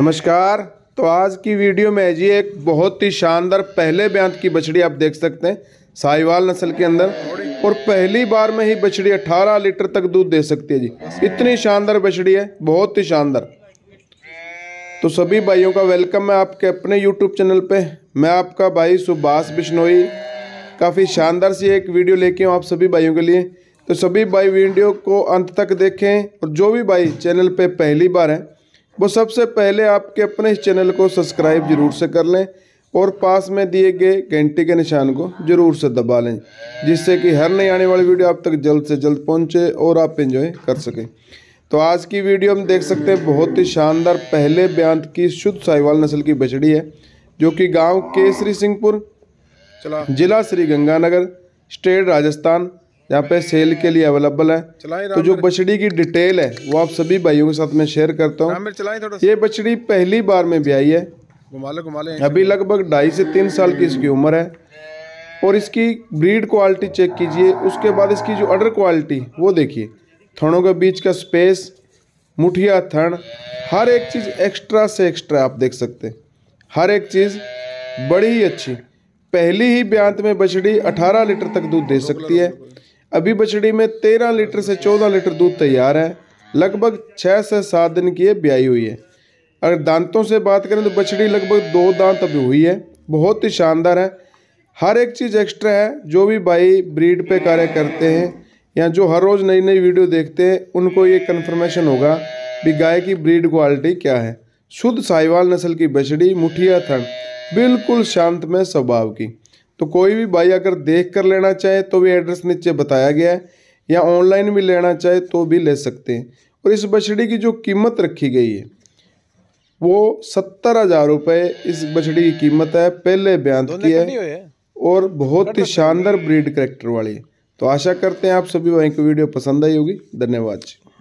नमस्कार तो आज की वीडियो में जी एक बहुत ही शानदार पहले ब्यांत की बछड़ी आप देख सकते हैं साहिवाल नस्ल के अंदर और पहली बार में ही बछड़ी 18 लीटर तक दूध दे सकती है जी इतनी शानदार बछड़ी है बहुत ही शानदार तो सभी भाइयों का वेलकम है आपके अपने यूट्यूब चैनल पे मैं आपका भाई सुभाष बिश्नोई काफ़ी शानदार सी एक वीडियो लेके हूँ आप सभी भाइयों के लिए तो सभी भाई वीडियो को अंत तक देखें और जो भी भाई चैनल पे पहली बार है वो सबसे पहले आपके अपने इस चैनल को सब्सक्राइब जरूर से कर लें और पास में दिए गए घंटे के निशान को ज़रूर से दबा लें जिससे कि हर नई आने वाली वीडियो आप तक जल्द से जल्द पहुंचे और आप एंजॉय कर सकें तो आज की वीडियो हम देख सकते हैं बहुत ही शानदार पहले ब्यांत की शुद्ध साहिवाल नस्ल की बछड़ी है जो कि गांव केसरी सिंहपुर जिला श्री गंगानगर स्टेट राजस्थान यहाँ पे सेल के लिए अवेलेबल है तो जो बछड़ी की डिटेल है वो आप सभी भाइयों के साथ में शेयर करता हूँ ये बछड़ी पहली बार में भी आई है गुमाले गुमाले अभी लगभग ढाई से तीन साल की इसकी उम्र है और इसकी ब्रीड क्वालिटी चेक कीजिए उसके बाद इसकी जो अडर क्वालिटी वो देखिए थनों के बीच का स्पेस मुठिया थन हर एक चीज़ एक्स्ट्रा से एक्स्ट्रा आप देख सकते हर एक चीज़ बड़ी ही अच्छी पहली ही ब्यांत में बछड़ी अठारह लीटर तक दूध दे सकती है अभी बछड़ी में तेरह लीटर से चौदह लीटर दूध तैयार है लगभग छः से सात दिन की यह ब्याई हुई है अगर दांतों से बात करें तो बछड़ी लगभग दो दांत अभी हुई है बहुत ही शानदार है हर एक चीज़ एक्स्ट्रा है जो भी भाई ब्रीड पे कार्य करते हैं या जो हर रोज़ नई नई वीडियो देखते हैं उनको ये कन्फर्मेशन होगा कि गाय की ब्रीड क्वालिटी क्या है शुद्ध साहिवाल नस्ल की बछड़ी मुठिया थन बिल्कुल शांत में स्वभाव की तो कोई भी भाई अगर देख कर लेना चाहे तो भी एड्रेस नीचे बताया गया है या ऑनलाइन भी लेना चाहे तो भी ले सकते हैं और इस बछड़ी की जो कीमत रखी गई है वो सत्तर हज़ार रुपये इस बछड़ी की कीमत है पहले बयान की है और बहुत ही शानदार ब्रीड करेक्टर वाली है तो आशा करते हैं आप सभी भाई को वीडियो पसंद आई होगी धन्यवाद जी